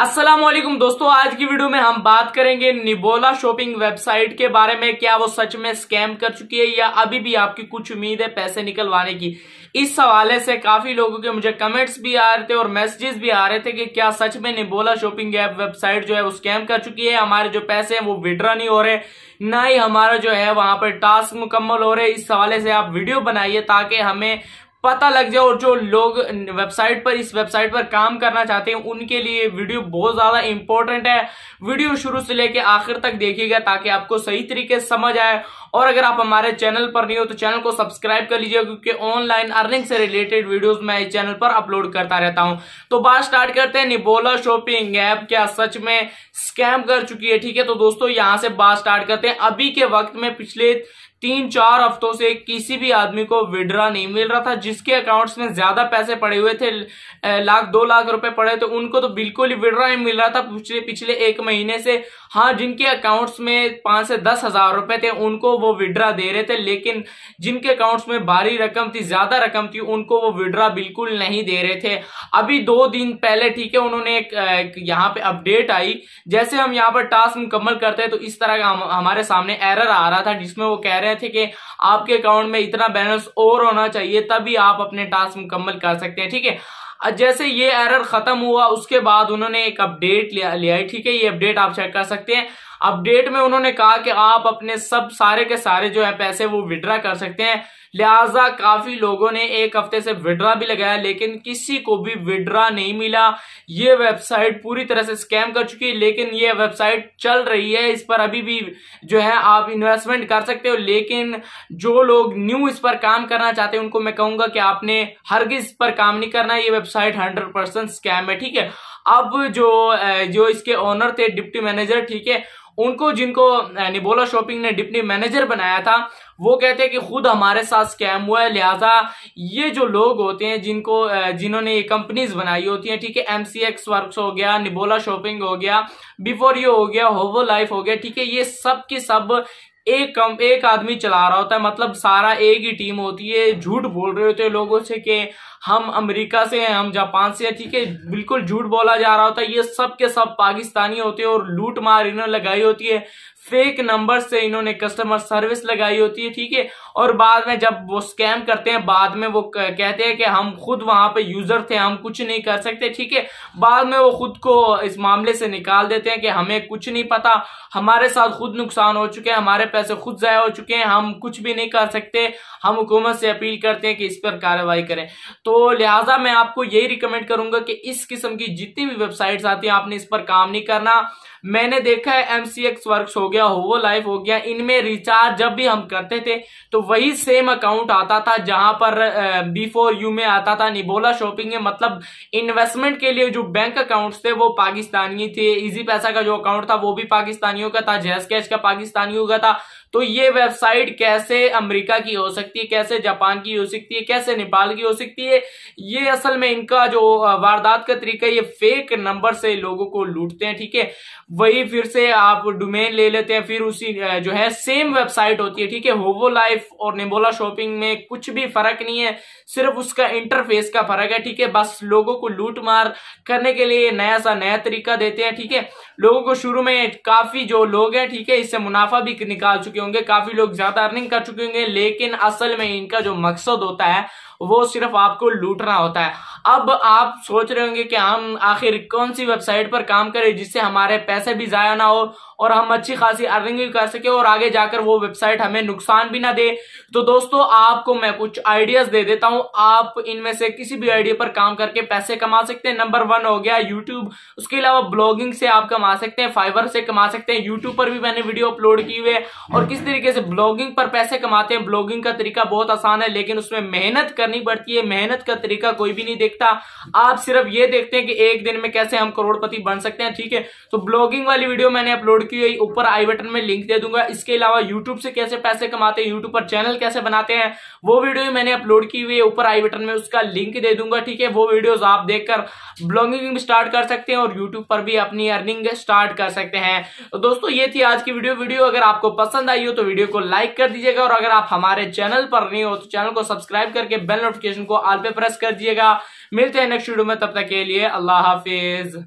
असलम दोस्तों आज की वीडियो में हम बात करेंगे निबोला शॉपिंग वेबसाइट के बारे में क्या वो सच में स्कैम कर चुकी है या अभी भी आपकी कुछ उम्मीद है पैसे निकलवाने की इस सवाले से काफी लोगों के मुझे कमेंट्स भी आ रहे थे और मैसेजेस भी आ रहे थे कि क्या सच में निबोला शॉपिंग ऐप वेबसाइट जो है वो स्कैम कर चुकी है हमारे जो पैसे है वो विड्रा नहीं हो रहे ना ही हमारा जो है वहां पर टास्क मुकम्मल हो रहे इस हवाले से आप वीडियो बनाइए ताकि हमें पता लग जाए और जो लोग वेबसाइट पर इस वेबसाइट पर काम करना चाहते हैं उनके लिए वीडियो बहुत ज़्यादा इंपॉर्टेंट है वीडियो शुरू से लेकर आखिर तक देखिएगा ताकि आपको सही तरीके से समझ आए और अगर आप हमारे चैनल पर नहीं हो तो चैनल को सब्सक्राइब कर लीजिए क्योंकि ऑनलाइन अर्निंग से रिलेटेड वीडियोस मैं इस चैनल पर अपलोड करता रहता हूं तो बात स्टार्ट करते हैं निबोला शॉपिंग ऐप क्या सच में स्कैम कर चुकी है ठीक है तो दोस्तों यहां से बात स्टार्ट करते हैं अभी के वक्त में पिछले तीन चार हफ्तों से किसी भी आदमी को विड्रा नहीं मिल रहा था जिसके अकाउंट्स में ज्यादा पैसे पड़े हुए थे लाख दो लाख रुपए पड़े तो उनको तो बिल्कुल ही विड्रा नहीं मिल रहा था पिछले पिछले एक महीने से हाँ जिनके अकाउंट्स में पांच से दस हजार रुपए थे उनको वो विड्रा दे रहे थे लेकिन जिनके अकाउंट्स में भारी रकम थी ज्यादा रकम थी उनको वो विड्रा बिल्कुल नहीं दे रहे थे अभी दो दिन पहले ठीक है उन्होंने एक यहाँ पे अपडेट आई जैसे हम यहाँ पर टास्क मुकम्मल करते हैं तो इस तरह का हम, हमारे सामने एरर आ रहा था जिसमें वो कह रहे रहे थे कि आपके अकाउंट में इतना बैलेंस और होना चाहिए तभी आप अपने टास्क मुकम्मल कर सकते हैं ठीक है जैसे ये एरर खत्म हुआ उसके बाद उन्होंने एक अपडेट लिया लिया है ठीक है ये अपडेट आप चेक कर सकते हैं अपडेट में उन्होंने कहा कि आप अपने सब सारे के सारे जो है पैसे वो विड्रा कर सकते हैं लिहाजा काफी लोगों ने एक हफ्ते से विड्रा भी लगाया लेकिन किसी को भी विड्रा नहीं मिला ये वेबसाइट पूरी तरह से स्कैम कर चुकी है लेकिन ये वेबसाइट चल रही है इस पर अभी भी जो है आप इन्वेस्टमेंट कर सकते हो लेकिन जो लोग न्यू इस पर काम करना चाहते हैं उनको मैं कहूंगा कि आपने हर किस पर काम नहीं करना ये वेबसाइट हंड्रेड परसेंट स्कैम है ठीक है अब जो जो इसके ओनर थे डिप्टी मैनेजर ठीक है उनको जिनको निबोला शॉपिंग ने डिप्टी मैनेजर बनाया था वो कहते हैं कि खुद हमारे साथ स्कैम हुआ है लिहाजा ये जो लोग होते हैं जिनको जिन्होंने ये कंपनीज बनाई होती हैं ठीक है एम सी एक्स वर्क हो गया निबोला शॉपिंग हो गया बिफोर यू हो गया होवो लाइफ हो गया ठीक है ये सब के सब एक कम एक आदमी चला रहा होता है मतलब सारा एक ही टीम होती है झूठ बोल रहे होते हैं लोगों से कि हम अमेरिका से हैं हम जापान से हैं ठीक है बिल्कुल झूठ बोला जा रहा होता है ये सब के सब पाकिस्तानी होते हैं और लूट मार इन्होंने लगाई होती है फेक नंबर से इन्होंने कस्टमर सर्विस लगाई होती है ठीक है और बाद में जब वो स्कैम करते हैं बाद में वो कहते हैं कि हम खुद वहां पे यूजर थे हम कुछ नहीं कर सकते ठीक है बाद में वो खुद को इस मामले से निकाल देते हैं कि हमें कुछ नहीं पता हमारे साथ खुद नुकसान हो चुके हैं हमारे पैसे खुद ज़ाया हो चुके हैं हम कुछ भी नहीं कर सकते हम हुकूमत से अपील करते हैं कि इस पर कार्रवाई करें तो लिहाजा मैं आपको यही रिकमेंड करूंगा कि इस किस्म की जितनी भी वेबसाइट्स आती हैं आपने इस पर काम नहीं करना मैंने देखा है एम सी एक्स गया होवो लाइफ हो गया इनमें रिचार्ज जब भी हम करते थे तो वही सेम अकाउंट आता था जहां पर बिफोर यू में आता था निबोला शॉपिंग में मतलब इन्वेस्टमेंट के लिए जो बैंक अकाउंट थे वो पाकिस्तानी थे इजी पैसा का जो अकाउंट था वो भी पाकिस्तानियों का था जैस कैश का पाकिस्तानियों का था तो ये वेबसाइट कैसे अमेरिका की हो सकती है कैसे जापान की हो सकती है कैसे नेपाल की हो सकती है ये असल में इनका जो वारदात का तरीका ये फेक नंबर से लोगों को लूटते हैं ठीक है वही फिर से आप डोमेन ले लेते हैं फिर उसी जो है सेम वेबसाइट होती है ठीक है होवो लाइफ और निम्बोला शॉपिंग में कुछ भी फर्क नहीं है सिर्फ उसका इंटरफेस का फर्क है ठीक है बस लोगों को लूट मार करने के लिए नया सा नया तरीका देते हैं ठीक है लोगों को शुरू में काफी जो लोग हैं ठीक है इससे मुनाफा भी निकाल चुके होंगे काफी लोग ज्यादा अर्निंग कर चुके होंगे लेकिन असल में इनका जो मकसद होता है वो सिर्फ आपको लूट रहा होता है अब आप सोच रहे होंगे कि हम आखिर कौन सी वेबसाइट पर काम करें जिससे हमारे पैसे भी ज़ाया ना हो और हम अच्छी खासी अर्निंग भी कर सके और आगे जाकर वो वेबसाइट हमें नुकसान भी ना दे तो दोस्तों आपको मैं कुछ आइडियाज दे देता हूं आप इनमें से किसी भी आइडिया पर काम करके पैसे कमा सकते हैं नंबर वन हो गया यूट्यूब उसके अलावा ब्लॉगिंग से आप कमा सकते हैं फाइबर से कमा सकते हैं यूट्यूब पर भी मैंने वीडियो अपलोड की हुई है और किस तरीके से ब्लॉगिंग पर पैसे कमाते हैं ब्लॉगिंग का तरीका बहुत आसान है लेकिन उसमें मेहनत करने करनी पड़ती है मेहनत का तरीका कोई भी नहीं देखता आप सिर्फ ये देखते हैं कि एक दिन में कैसे हम करोड़पति बन सकते हैं ठीक है तो ब्लॉगिंग वाली वीडियो मैंने अपलोड की हुई ऊपर आई बटन में लिंक दे दूंगा इसके अलावा यूट्यूब से कैसे पैसे कमाते हैं यूट्यूब पर चैनल कैसे बनाते हैं वो वीडियो मैंने अपलोड की हुई है ऊपर आई बटन में उसका लिंक दे दूंगा ठीक है वो वीडियो आप देखकर ब्लॉगिंग स्टार्ट कर सकते हैं और यूट्यूब पर भी अपनी अर्निंग स्टार्ट कर सकते हैं तो दोस्तों ये थी आज की वीडियो वीडियो अगर आपको पसंद आई हो तो वीडियो को लाइक कर दीजिएगा और अगर आप हमारे चैनल पर नहीं हो तो चैनल को सब्सक्राइब करके बेल नोटिफिकेशन को आल पे प्रेस कर दिएगा मिलते हैं नेक्स्ट वीडियो में तब तक के लिए अल्लाह हाफिज